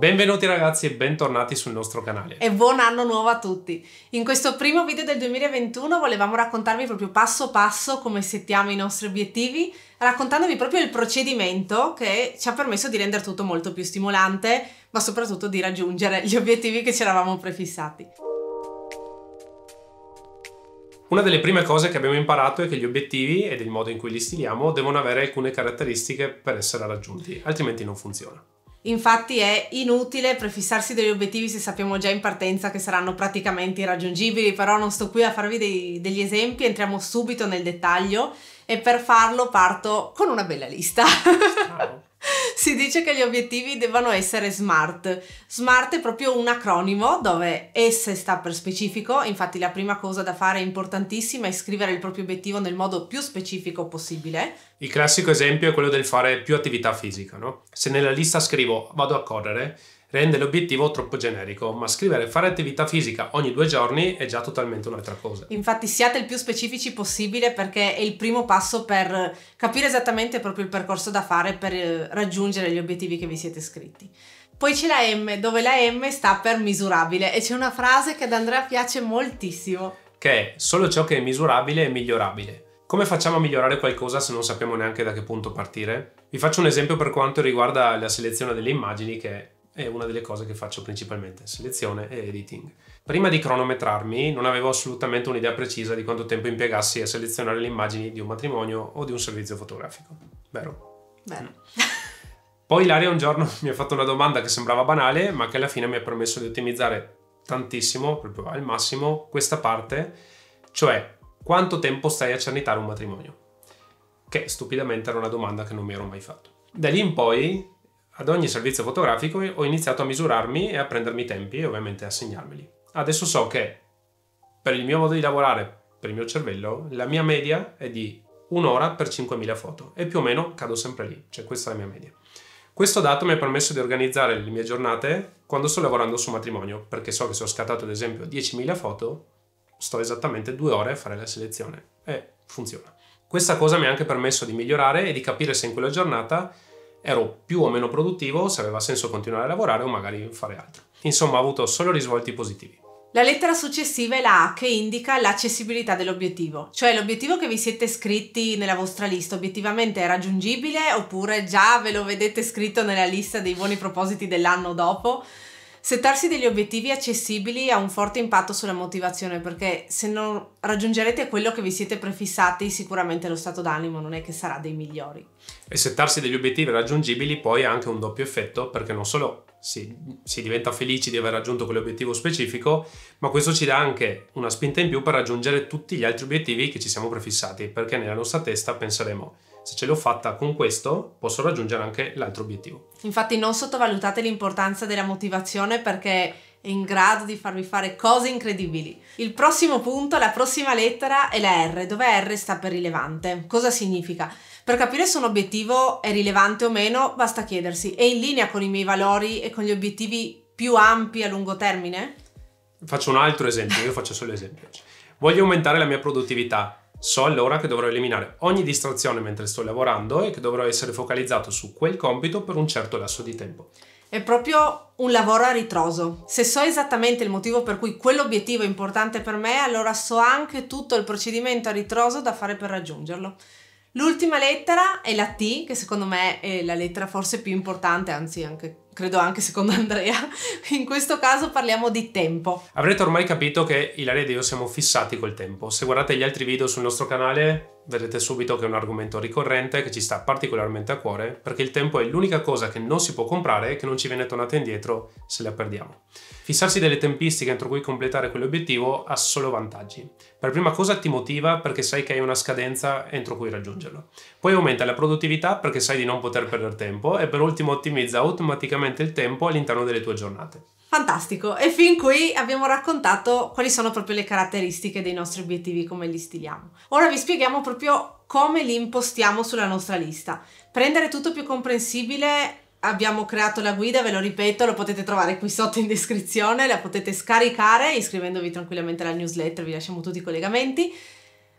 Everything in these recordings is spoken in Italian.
Benvenuti ragazzi e bentornati sul nostro canale. E buon anno nuovo a tutti! In questo primo video del 2021 volevamo raccontarvi proprio passo passo come settiamo i nostri obiettivi, raccontandovi proprio il procedimento che ci ha permesso di rendere tutto molto più stimolante, ma soprattutto di raggiungere gli obiettivi che ci eravamo prefissati. Una delle prime cose che abbiamo imparato è che gli obiettivi ed il modo in cui li stiliamo devono avere alcune caratteristiche per essere raggiunti, altrimenti non funziona. Infatti è inutile prefissarsi degli obiettivi se sappiamo già in partenza che saranno praticamente irraggiungibili, però non sto qui a farvi dei, degli esempi, entriamo subito nel dettaglio e per farlo parto con una bella lista. Ciao. si dice che gli obiettivi devono essere SMART. SMART è proprio un acronimo dove S sta per specifico, infatti la prima cosa da fare importantissima è scrivere il proprio obiettivo nel modo più specifico possibile. Il classico esempio è quello del fare più attività fisica, no? Se nella lista scrivo vado a correre, rende l'obiettivo troppo generico, ma scrivere fare attività fisica ogni due giorni è già totalmente un'altra cosa. Infatti siate il più specifici possibile perché è il primo passo per capire esattamente proprio il percorso da fare per eh, raggiungere gli obiettivi che vi siete scritti. Poi c'è la M, dove la M sta per misurabile e c'è una frase che ad Andrea piace moltissimo. Che è solo ciò che è misurabile è migliorabile. Come facciamo a migliorare qualcosa se non sappiamo neanche da che punto partire? Vi faccio un esempio per quanto riguarda la selezione delle immagini che è una delle cose che faccio principalmente, selezione e editing. Prima di cronometrarmi non avevo assolutamente un'idea precisa di quanto tempo impiegassi a selezionare le immagini di un matrimonio o di un servizio fotografico. Vero? Vero. Mm. Poi Ilaria un giorno mi ha fatto una domanda che sembrava banale, ma che alla fine mi ha permesso di ottimizzare tantissimo, proprio al massimo, questa parte, cioè quanto tempo stai a cernitare un matrimonio? Che stupidamente era una domanda che non mi ero mai fatto. Da lì in poi ad ogni servizio fotografico ho iniziato a misurarmi e a prendermi i tempi e ovviamente a segnarmeli. Adesso so che per il mio modo di lavorare, per il mio cervello, la mia media è di un'ora per 5.000 foto e più o meno cado sempre lì, cioè questa è la mia media. Questo dato mi ha permesso di organizzare le mie giornate quando sto lavorando su matrimonio, perché so che se ho scattato ad esempio 10.000 foto, sto esattamente due ore a fare la selezione e funziona. Questa cosa mi ha anche permesso di migliorare e di capire se in quella giornata ero più o meno produttivo, se aveva senso continuare a lavorare o magari fare altro. Insomma, ha avuto solo risvolti positivi. La lettera successiva è la A che indica l'accessibilità dell'obiettivo, cioè l'obiettivo che vi siete scritti nella vostra lista obiettivamente è raggiungibile oppure già ve lo vedete scritto nella lista dei buoni propositi dell'anno dopo Settarsi degli obiettivi accessibili ha un forte impatto sulla motivazione perché se non raggiungerete quello che vi siete prefissati sicuramente lo stato d'animo non è che sarà dei migliori. E settarsi degli obiettivi raggiungibili poi ha anche un doppio effetto perché non solo si, si diventa felici di aver raggiunto quell'obiettivo specifico, ma questo ci dà anche una spinta in più per raggiungere tutti gli altri obiettivi che ci siamo prefissati perché nella nostra testa penseremo se ce l'ho fatta con questo, posso raggiungere anche l'altro obiettivo. Infatti non sottovalutate l'importanza della motivazione perché è in grado di farvi fare cose incredibili. Il prossimo punto, la prossima lettera è la R, dove R sta per rilevante. Cosa significa? Per capire se un obiettivo è rilevante o meno, basta chiedersi, è in linea con i miei valori e con gli obiettivi più ampi a lungo termine? Faccio un altro esempio, io faccio solo esempi. Voglio aumentare la mia produttività So allora che dovrò eliminare ogni distrazione mentre sto lavorando e che dovrò essere focalizzato su quel compito per un certo lasso di tempo. È proprio un lavoro a ritroso. Se so esattamente il motivo per cui quell'obiettivo è importante per me, allora so anche tutto il procedimento a ritroso da fare per raggiungerlo. L'ultima lettera è la T, che secondo me è la lettera forse più importante, anzi anche, credo anche secondo Andrea. In questo caso parliamo di tempo. Avrete ormai capito che Ilaria ed io siamo fissati col tempo. Se guardate gli altri video sul nostro canale Vedrete subito che è un argomento ricorrente che ci sta particolarmente a cuore perché il tempo è l'unica cosa che non si può comprare e che non ci viene tornata indietro se la perdiamo. Fissarsi delle tempistiche entro cui completare quell'obiettivo ha solo vantaggi. Per prima cosa ti motiva perché sai che hai una scadenza entro cui raggiungerlo. Poi aumenta la produttività perché sai di non poter perdere tempo e per ultimo ottimizza automaticamente il tempo all'interno delle tue giornate. Fantastico, e fin qui abbiamo raccontato quali sono proprio le caratteristiche dei nostri obiettivi, come li stiliamo. Ora vi spieghiamo proprio come li impostiamo sulla nostra lista. Per Rendere tutto più comprensibile abbiamo creato la guida, ve lo ripeto, lo potete trovare qui sotto in descrizione, la potete scaricare iscrivendovi tranquillamente alla newsletter, vi lasciamo tutti i collegamenti.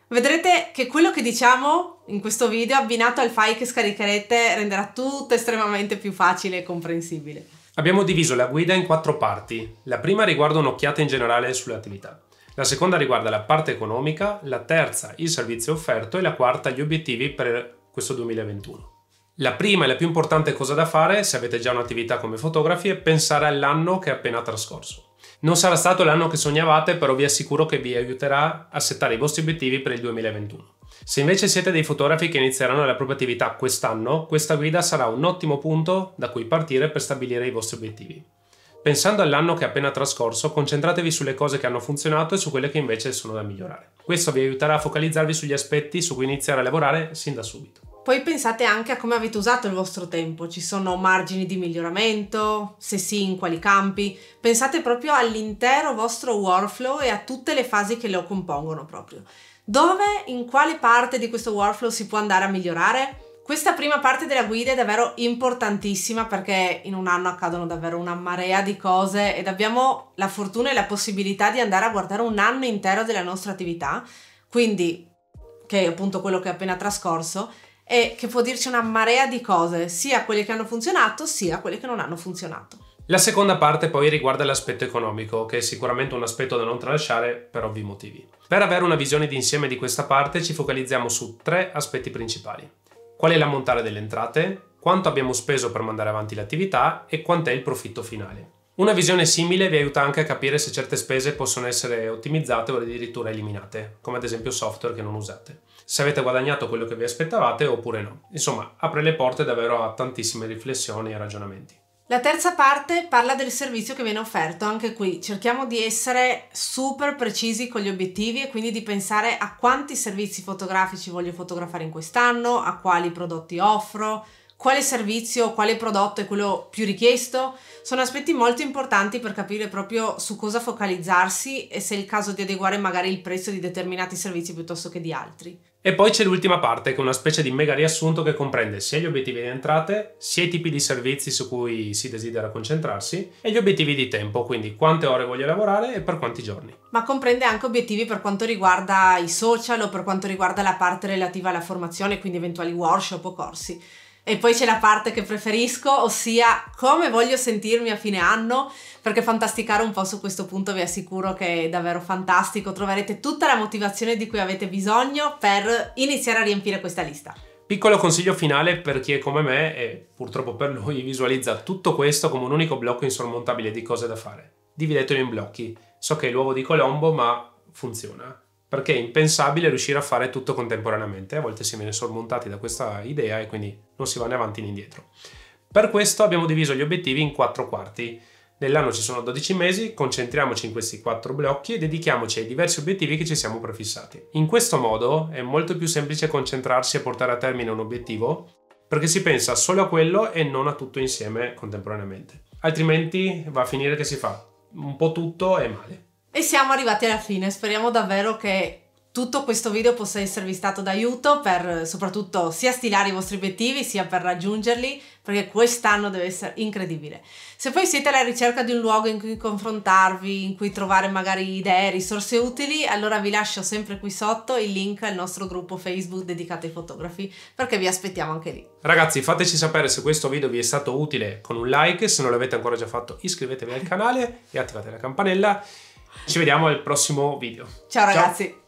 Vedrete che quello che diciamo in questo video abbinato al file che scaricherete renderà tutto estremamente più facile e comprensibile. Abbiamo diviso la guida in quattro parti. La prima riguarda un'occhiata in generale sull'attività, la seconda riguarda la parte economica, la terza il servizio offerto e la quarta gli obiettivi per questo 2021. La prima e la più importante cosa da fare, se avete già un'attività come fotografi, è pensare all'anno che è appena trascorso. Non sarà stato l'anno che sognavate, però vi assicuro che vi aiuterà a settare i vostri obiettivi per il 2021. Se invece siete dei fotografi che inizieranno la propria attività quest'anno, questa guida sarà un ottimo punto da cui partire per stabilire i vostri obiettivi. Pensando all'anno che è appena trascorso, concentratevi sulle cose che hanno funzionato e su quelle che invece sono da migliorare. Questo vi aiuterà a focalizzarvi sugli aspetti su cui iniziare a lavorare sin da subito. Poi pensate anche a come avete usato il vostro tempo, ci sono margini di miglioramento, se sì in quali campi, pensate proprio all'intero vostro workflow e a tutte le fasi che lo compongono proprio. Dove, in quale parte di questo workflow si può andare a migliorare? Questa prima parte della guida è davvero importantissima perché in un anno accadono davvero una marea di cose ed abbiamo la fortuna e la possibilità di andare a guardare un anno intero della nostra attività, quindi che è appunto quello che è appena trascorso e che può dirci una marea di cose, sia quelle che hanno funzionato sia quelle che non hanno funzionato. La seconda parte poi riguarda l'aspetto economico, che è sicuramente un aspetto da non tralasciare per ovvi motivi. Per avere una visione d'insieme di questa parte ci focalizziamo su tre aspetti principali. Qual è l'ammontare delle entrate, quanto abbiamo speso per mandare avanti l'attività e quant'è il profitto finale. Una visione simile vi aiuta anche a capire se certe spese possono essere ottimizzate o addirittura eliminate, come ad esempio software che non usate, se avete guadagnato quello che vi aspettavate oppure no. Insomma, apre le porte davvero a tantissime riflessioni e ragionamenti. La terza parte parla del servizio che viene offerto, anche qui cerchiamo di essere super precisi con gli obiettivi e quindi di pensare a quanti servizi fotografici voglio fotografare in quest'anno, a quali prodotti offro, quale servizio, quale prodotto è quello più richiesto. Sono aspetti molto importanti per capire proprio su cosa focalizzarsi e se è il caso di adeguare magari il prezzo di determinati servizi piuttosto che di altri. E poi c'è l'ultima parte, che è una specie di mega riassunto che comprende sia gli obiettivi di entrate, sia i tipi di servizi su cui si desidera concentrarsi e gli obiettivi di tempo, quindi quante ore voglio lavorare e per quanti giorni. Ma comprende anche obiettivi per quanto riguarda i social o per quanto riguarda la parte relativa alla formazione, quindi eventuali workshop o corsi. E poi c'è la parte che preferisco, ossia come voglio sentirmi a fine anno, perché fantasticare un po' su questo punto vi assicuro che è davvero fantastico, troverete tutta la motivazione di cui avete bisogno per iniziare a riempire questa lista. Piccolo consiglio finale per chi è come me e purtroppo per lui visualizza tutto questo come un unico blocco insormontabile di cose da fare. Dividetelo in blocchi. So che è l'uovo di Colombo, ma funziona perché è impensabile riuscire a fare tutto contemporaneamente, a volte si viene sormontati da questa idea e quindi non si va né avanti né indietro. Per questo abbiamo diviso gli obiettivi in quattro quarti. Nell'anno ci sono 12 mesi, concentriamoci in questi quattro blocchi e dedichiamoci ai diversi obiettivi che ci siamo prefissati. In questo modo è molto più semplice concentrarsi e portare a termine un obiettivo perché si pensa solo a quello e non a tutto insieme contemporaneamente. Altrimenti va a finire che si fa un po' tutto e male. E siamo arrivati alla fine, speriamo davvero che tutto questo video possa esservi stato d'aiuto per soprattutto sia stilare i vostri obiettivi sia per raggiungerli perché quest'anno deve essere incredibile. Se poi siete alla ricerca di un luogo in cui confrontarvi, in cui trovare magari idee, risorse utili, allora vi lascio sempre qui sotto il link al nostro gruppo Facebook dedicato ai fotografi perché vi aspettiamo anche lì. Ragazzi fateci sapere se questo video vi è stato utile con un like, se non l'avete ancora già fatto iscrivetevi al canale e attivate la campanella ci vediamo al prossimo video. Ciao ragazzi.